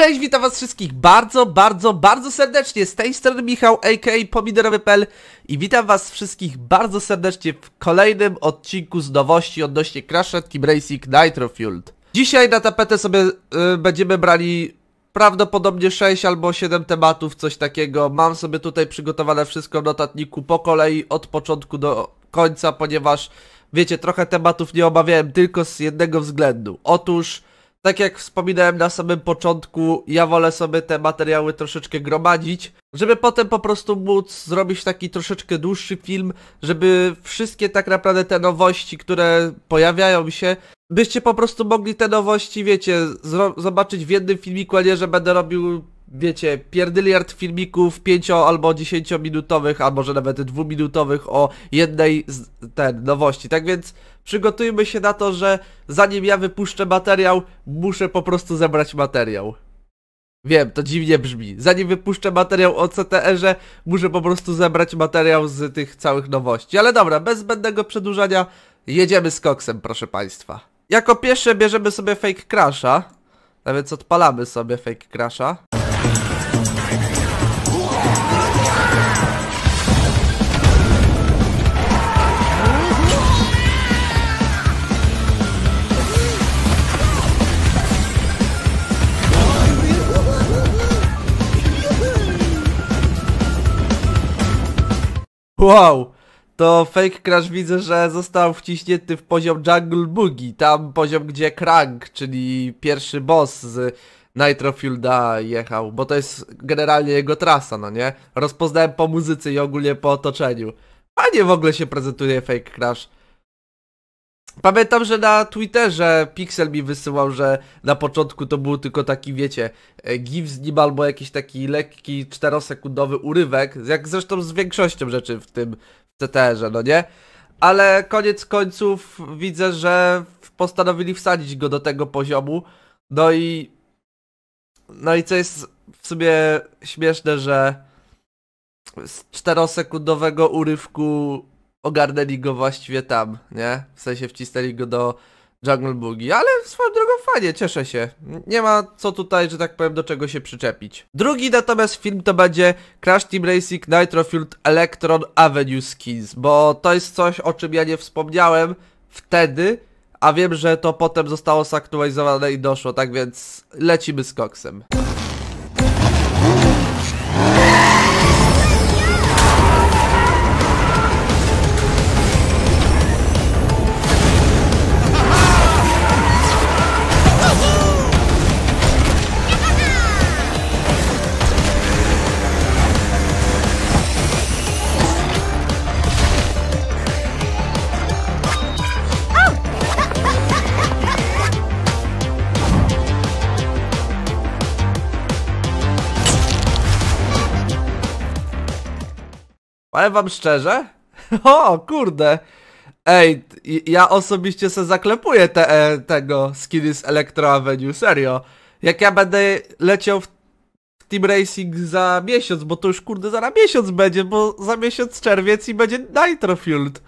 Cześć, witam was wszystkich bardzo, bardzo, bardzo serdecznie. Z tej strony Michał, a.k.a. Pomidorowy.pl i witam was wszystkich bardzo serdecznie w kolejnym odcinku z nowości odnośnie Crash Team Racing Nitro Fueled. Dzisiaj na tapetę sobie yy, będziemy brali prawdopodobnie 6 albo 7 tematów, coś takiego. Mam sobie tutaj przygotowane wszystko w notatniku po kolei od początku do końca, ponieważ wiecie, trochę tematów nie obawiałem tylko z jednego względu. Otóż tak jak wspominałem na samym początku, ja wolę sobie te materiały troszeczkę gromadzić, żeby potem po prostu móc zrobić taki troszeczkę dłuższy film, żeby wszystkie tak naprawdę te nowości, które pojawiają się, byście po prostu mogli te nowości, wiecie, zobaczyć w jednym filmiku, a nie, że będę robił wiecie, pierdyliard filmików 5 albo 10 minutowych, a może nawet dwuminutowych minutowych o jednej z ten, nowości. Tak więc przygotujmy się na to, że zanim ja wypuszczę materiał, muszę po prostu zebrać materiał. Wiem, to dziwnie brzmi. Zanim wypuszczę materiał o CTR-ze, muszę po prostu zebrać materiał z tych całych nowości. Ale dobra, bez zbędnego przedłużania, jedziemy z koksem, proszę państwa. Jako pierwsze bierzemy sobie Fake Crasha, a więc odpalamy sobie Fake Crasha. Wow! To Fake Crash widzę, że został wciśnięty w poziom Jungle Boogie, tam poziom gdzie Krang, czyli pierwszy boss z Nitro da jechał, bo to jest generalnie jego trasa, no nie? Rozpoznałem po muzyce i ogólnie po otoczeniu. A nie w ogóle się prezentuje Fake Crash. Pamiętam, że na Twitterze Pixel mi wysyłał, że na początku to był tylko taki, wiecie, e, gif z nim albo jakiś taki lekki czterosekundowy urywek, jak zresztą z większością rzeczy w tym CTR-ze, no nie? Ale koniec końców widzę, że postanowili wsadzić go do tego poziomu, no i... No i co jest w sumie śmieszne, że z czterosekundowego urywku ogarnęli go właściwie tam, nie? W sensie wcisnęli go do Jungle Boogie, ale swoją drogą fajnie, cieszę się. Nie ma co tutaj, że tak powiem, do czego się przyczepić. Drugi natomiast film to będzie Crash Team Racing Nitro Fueled Electron Avenue Skins, bo to jest coś, o czym ja nie wspomniałem wtedy, a wiem, że to potem zostało zaktualizowane i doszło, tak więc lecimy z koksem. Powiem wam szczerze? O, kurde. Ej, ja osobiście se zaklepuję te, e, tego skiny z Electro Avenue, serio. Jak ja będę leciał w Team Racing za miesiąc, bo to już kurde za miesiąc będzie, bo za miesiąc czerwiec i będzie Nitro Fueled.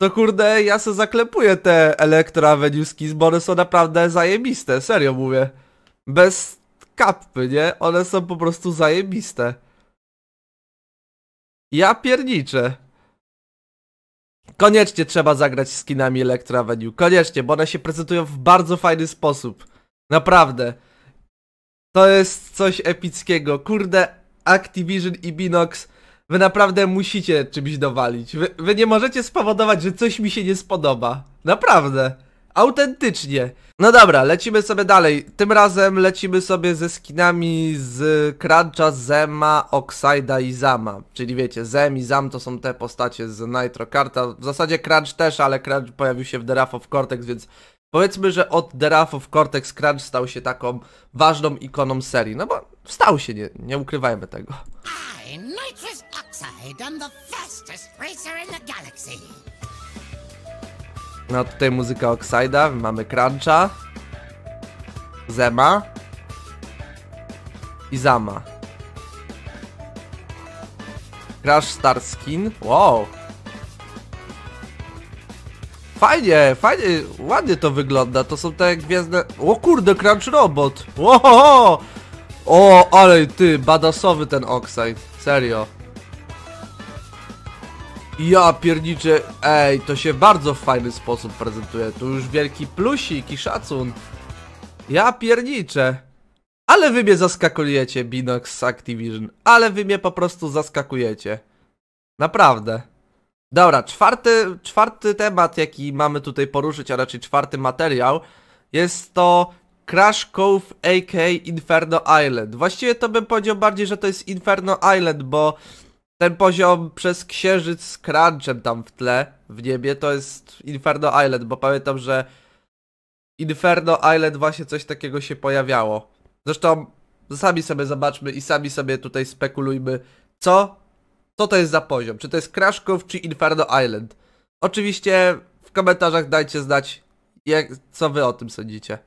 To kurde, ja se zaklepuję te Electro Avenue skins, bo one są naprawdę zajebiste, serio mówię. Bez kapy, nie? One są po prostu zajebiste. Ja pierniczę. Koniecznie trzeba zagrać z skinami Elektra Avenue. Koniecznie, bo one się prezentują w bardzo fajny sposób. Naprawdę. To jest coś epickiego. Kurde, Activision i Binox, wy naprawdę musicie czymś dowalić. Wy, wy nie możecie spowodować, że coś mi się nie spodoba. Naprawdę. Autentycznie. No dobra, lecimy sobie dalej. Tym razem lecimy sobie ze skinami z Cruncha, Zema, Oxida i Zama. Czyli wiecie, Zem i Zam to są te postacie z Nitro Karta. W zasadzie Crunch też, ale Crunch pojawił się w The Wrath of Cortex, więc powiedzmy, że od The Wrath of Cortex Crunch stał się taką ważną ikoną serii. No bo stał się, nie, nie ukrywajmy tego. Nitrous Oxide, I'm the fastest racer in the galaxy. No tutaj muzyka Oxide'a, mamy Cruncha, Zema i Zama. Crash Star Skin, wow. Fajnie, fajnie, ładnie to wygląda, to są te gwiazdy... O kurde, Crunch Robot, wow. O, ale ty, badasowy ten Oxide, serio. Ja pierniczę, ej, to się bardzo w fajny sposób prezentuje. Tu już wielki plusik i szacun. Ja pierniczę. Ale wy mnie zaskakujecie, Binox z Activision. Ale wy mnie po prostu zaskakujecie. Naprawdę. Dobra, czwarty, czwarty temat, jaki mamy tutaj poruszyć, a raczej czwarty materiał, jest to Crash Cove AK Inferno Island. Właściwie to bym powiedział bardziej, że to jest Inferno Island, bo ten poziom przez księżyc z crunchem tam w tle, w niebie, to jest Inferno Island, bo pamiętam, że Inferno Island właśnie coś takiego się pojawiało. Zresztą sami sobie zobaczmy i sami sobie tutaj spekulujmy, co, co to jest za poziom. Czy to jest Crashków, czy Inferno Island. Oczywiście w komentarzach dajcie znać, jak, co wy o tym sądzicie.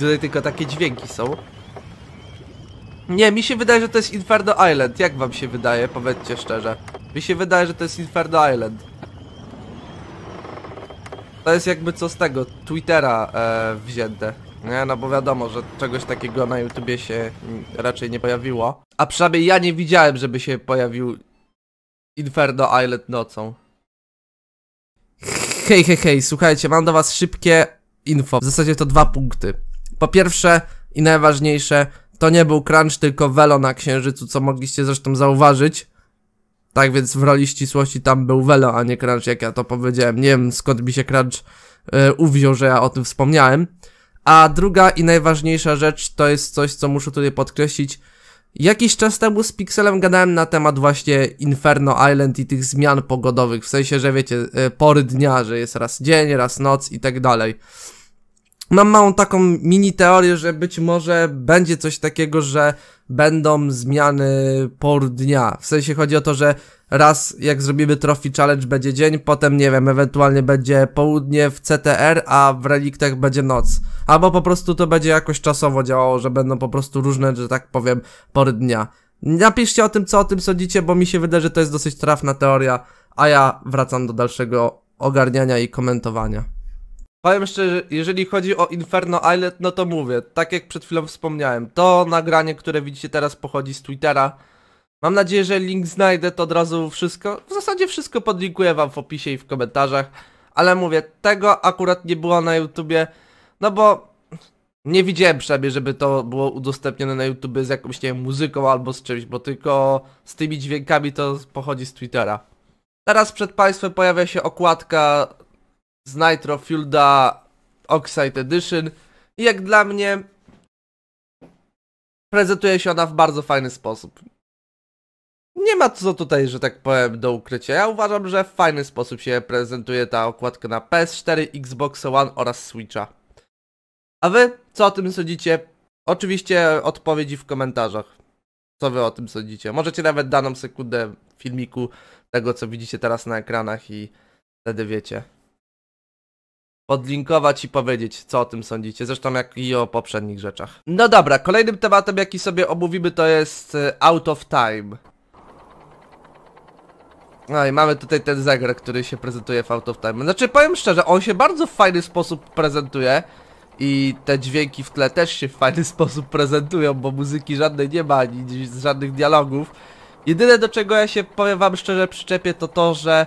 tutaj tylko takie dźwięki są. Nie, mi się wydaje, że to jest Inferno Island. Jak wam się wydaje? Powiedzcie szczerze. Mi się wydaje, że to jest Inferno Island. To jest jakby co z tego, Twittera e, wzięte. Nie, no bo wiadomo, że czegoś takiego na YouTubie się raczej nie pojawiło. A przynajmniej ja nie widziałem, żeby się pojawił Inferno Island nocą. Hej, hej, hej, słuchajcie, mam do was szybkie info. W zasadzie to dwa punkty. Po pierwsze i najważniejsze, to nie był crunch, tylko Velo na Księżycu, co mogliście zresztą zauważyć. Tak więc w roli ścisłości tam był Velo, a nie crunch, jak ja to powiedziałem. Nie wiem skąd mi się crunch yy, uwziął, że ja o tym wspomniałem. A druga i najważniejsza rzecz to jest coś, co muszę tutaj podkreślić. Jakiś czas temu z Pixelem gadałem na temat właśnie Inferno Island i tych zmian pogodowych, w sensie, że wiecie, e, pory dnia, że jest raz dzień, raz noc i tak dalej mam małą taką mini teorię, że być może będzie coś takiego, że będą zmiany por dnia. W sensie chodzi o to, że raz jak zrobimy Trophy Challenge będzie dzień, potem nie wiem, ewentualnie będzie południe w CTR, a w reliktach będzie noc. Albo po prostu to będzie jakoś czasowo działało, że będą po prostu różne, że tak powiem, pory dnia. Napiszcie o tym, co o tym sądzicie, bo mi się wydaje, że to jest dosyć trafna teoria, a ja wracam do dalszego ogarniania i komentowania. Powiem szczerze, jeżeli chodzi o Inferno Island, no to mówię, tak jak przed chwilą wspomniałem, to nagranie, które widzicie teraz pochodzi z Twittera. Mam nadzieję, że link znajdę, to od razu wszystko, w zasadzie wszystko podlinkuję wam w opisie i w komentarzach. Ale mówię, tego akurat nie było na YouTubie, no bo nie widziałem przynajmniej, żeby to było udostępnione na YouTube z jakąś, nie wiem, muzyką albo z czymś, bo tylko z tymi dźwiękami to pochodzi z Twittera. Teraz przed Państwem pojawia się okładka z Nitro Fuelda Oxide Edition. I jak dla mnie prezentuje się ona w bardzo fajny sposób. Nie ma co tutaj, że tak powiem, do ukrycia. Ja uważam, że w fajny sposób się prezentuje ta okładka na PS4, Xbox One oraz Switcha. A wy co o tym sądzicie? Oczywiście odpowiedzi w komentarzach. Co wy o tym sądzicie? Możecie nawet daną sekundę filmiku tego, co widzicie teraz na ekranach i wtedy wiecie podlinkować i powiedzieć, co o tym sądzicie. Zresztą jak i o poprzednich rzeczach. No dobra, kolejnym tematem, jaki sobie omówimy, to jest e, Out of Time. No i mamy tutaj ten zegar, który się prezentuje w Out of Time. Znaczy, powiem szczerze, on się bardzo w fajny sposób prezentuje. I te dźwięki w tle też się w fajny sposób prezentują, bo muzyki żadnej nie ma, ani żadnych dialogów. Jedyne do czego ja się, powiem wam szczerze, przyczepię to to, że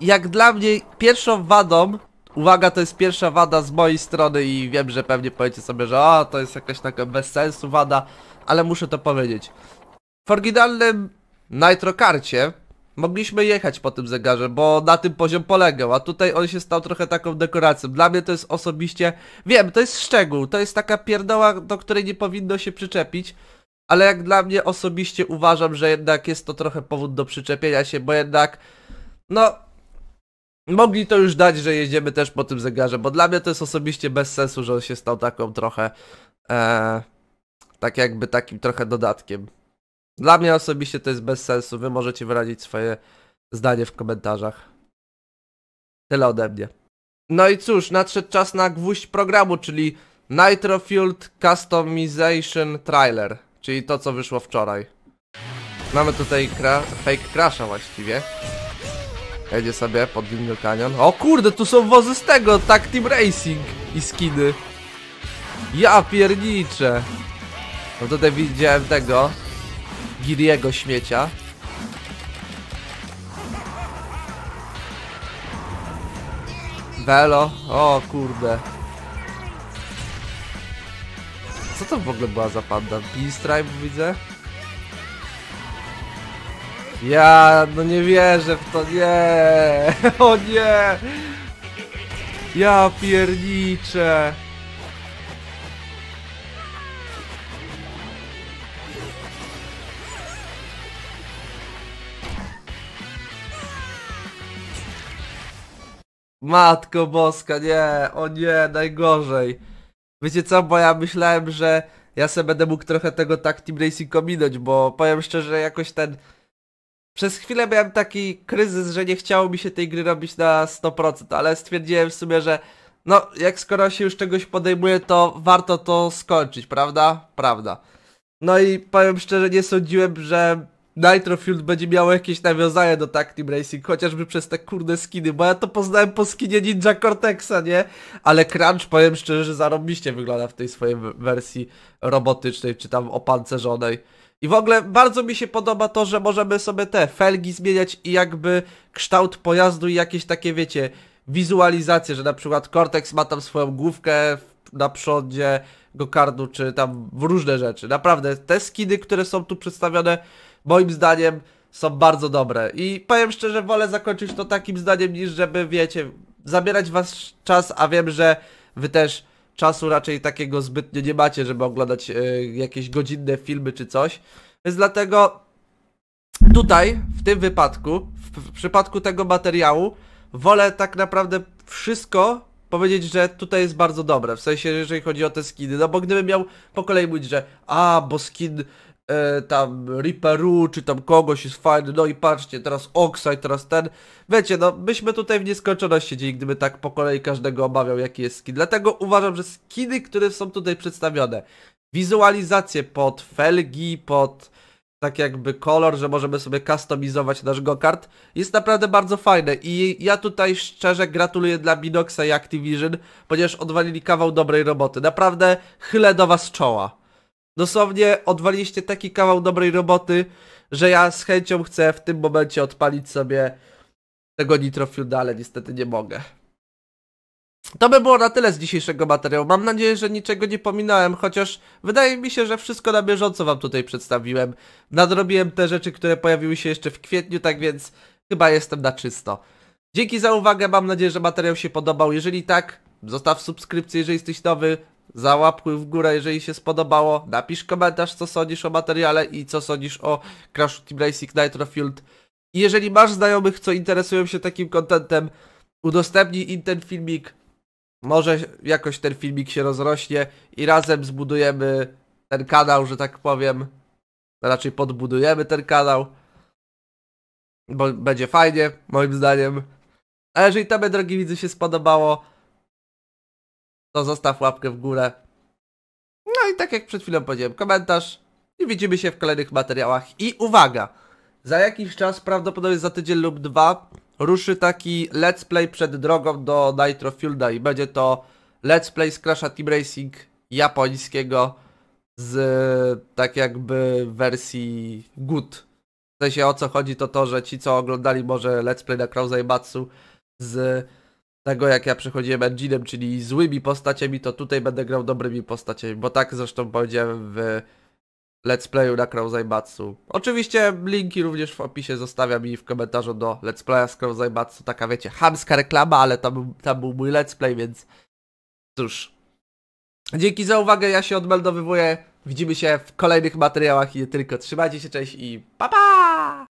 jak dla mnie pierwszą wadą Uwaga, to jest pierwsza wada z mojej strony i wiem, że pewnie powiecie sobie, że o, to jest jakaś taka bez sensu wada, ale muszę to powiedzieć. W oryginalnym Nitrokarcie mogliśmy jechać po tym zegarze, bo na tym poziom polegał, a tutaj on się stał trochę taką dekoracją. Dla mnie to jest osobiście, wiem, to jest szczegół, to jest taka pierdoła, do której nie powinno się przyczepić, ale jak dla mnie osobiście uważam, że jednak jest to trochę powód do przyczepienia się, bo jednak, no, Mogli to już dać, że jedziemy też po tym zegarze, bo dla mnie to jest osobiście bez sensu, że on się stał taką trochę. E, tak jakby takim trochę dodatkiem. Dla mnie osobiście to jest bez sensu. Wy możecie wyrazić swoje zdanie w komentarzach. Tyle ode mnie. No i cóż, nadszedł czas na gwóźdź programu, czyli Nitro Fueled Customization Trailer, czyli to co wyszło wczoraj. Mamy tutaj cra fake crasha właściwie. Jedzie sobie pod Windmill Canyon. O kurde, tu są wozy z tego, tak Team Racing i skiny. Ja pierniczę. No tutaj widziałem tego Giriego śmiecia. Velo, o kurde. Co to w ogóle była za panda? Drive widzę? Ja, no nie wierzę w to, nie! O nie! Ja pierniczę! Matko boska, nie, o nie, najgorzej. Wiecie co, bo ja myślałem, że ja sobie będę mógł trochę tego tak Team Racing kominąć, bo powiem szczerze, jakoś ten przez chwilę miałem taki kryzys, że nie chciało mi się tej gry robić na 100%, ale stwierdziłem w sumie, że no, jak skoro się już czegoś podejmuje, to warto to skończyć, prawda? Prawda. No i powiem szczerze, nie sądziłem, że Nitro Field będzie miało jakieś nawiązanie do tak Racing, chociażby przez te kurde skiny, bo ja to poznałem po skinie Ninja Cortexa, nie? Ale Crunch, powiem szczerze, że zarobiście wygląda w tej swojej wersji robotycznej, czy tam opancerzonej. I w ogóle bardzo mi się podoba to, że możemy sobie te felgi zmieniać i jakby kształt pojazdu i jakieś takie, wiecie, wizualizacje, że na przykład Cortex ma tam swoją główkę na przodzie gokardu, czy tam różne rzeczy. Naprawdę, te skiny, które są tu przedstawione, moim zdaniem są bardzo dobre. I powiem szczerze, wolę zakończyć to takim zdaniem, niż żeby, wiecie, zabierać was czas, a wiem, że wy też czasu raczej takiego zbytnio nie macie, żeby oglądać y, jakieś godzinne filmy czy coś. Więc dlatego tutaj, w tym wypadku, w, w przypadku tego materiału, wolę tak naprawdę wszystko powiedzieć, że tutaj jest bardzo dobre, w sensie jeżeli chodzi o te skiny, no bo gdybym miał po kolei mówić, że a, bo skin e, tam Reaperu, czy tam kogoś jest fajny, no i patrzcie, teraz Oxide, teraz ten. Wiecie, no myśmy tutaj w nieskończoność siedzieli, gdyby tak po kolei każdego obawiał jaki jest skin. Dlatego uważam, że skiny, które są tutaj przedstawione, wizualizacje pod felgi, pod tak jakby kolor, że możemy sobie customizować nasz gokart, jest naprawdę bardzo fajne i ja tutaj szczerze gratuluję dla Binoxa i Activision, ponieważ odwalili kawał dobrej roboty. Naprawdę chylę do was czoła. Dosłownie odwaliście taki kawał dobrej roboty, że ja z chęcią chcę w tym momencie odpalić sobie tego Nitro Fuel, ale niestety nie mogę. To by było na tyle z dzisiejszego materiału. Mam nadzieję, że niczego nie pominąłem, chociaż wydaje mi się, że wszystko na bieżąco wam tutaj przedstawiłem. Nadrobiłem te rzeczy, które pojawiły się jeszcze w kwietniu, tak więc chyba jestem na czysto. Dzięki za uwagę, mam nadzieję, że materiał się podobał. Jeżeli tak, zostaw subskrypcję, jeżeli jesteś nowy. Załapkuj w górę, jeżeli się spodobało. Napisz komentarz, co sądzisz o materiale i co sądzisz o Crash Team Racing Nitro Field. I jeżeli masz znajomych, co interesują się takim kontentem, udostępnij im ten filmik. Może jakoś ten filmik się rozrośnie i razem zbudujemy ten kanał, że tak powiem. No, raczej podbudujemy ten kanał. Bo będzie fajnie, moim zdaniem. A jeżeli tobie, drogi widzu, się spodobało, to zostaw łapkę w górę. No i tak jak przed chwilą powiedziałem, komentarz i widzimy się w kolejnych materiałach. I uwaga, za jakiś czas, prawdopodobnie za tydzień lub dwa, ruszy taki let's play przed drogą do Nitro Fielda i będzie to let's play z Crash'a Team Racing japońskiego z tak jakby wersji good. W sensie o co chodzi to to, że ci co oglądali może let's play na Krauza i Matsu z tego jak ja przechodziłem engine'em, czyli złymi postaciami, to tutaj będę grał dobrymi postaciami, bo tak zresztą powiedziałem w Let's Playu na Krauzaibatsu. Oczywiście linki również w opisie zostawiam i w komentarzu do Let's Playa z Krauzaibatsu, taka wiecie, hamska reklama, ale tam, tam był mój Let's Play, więc cóż. Dzięki za uwagę, ja się odmeldowywuję, widzimy się w kolejnych materiałach i nie tylko. Trzymajcie się, cześć i pa pa!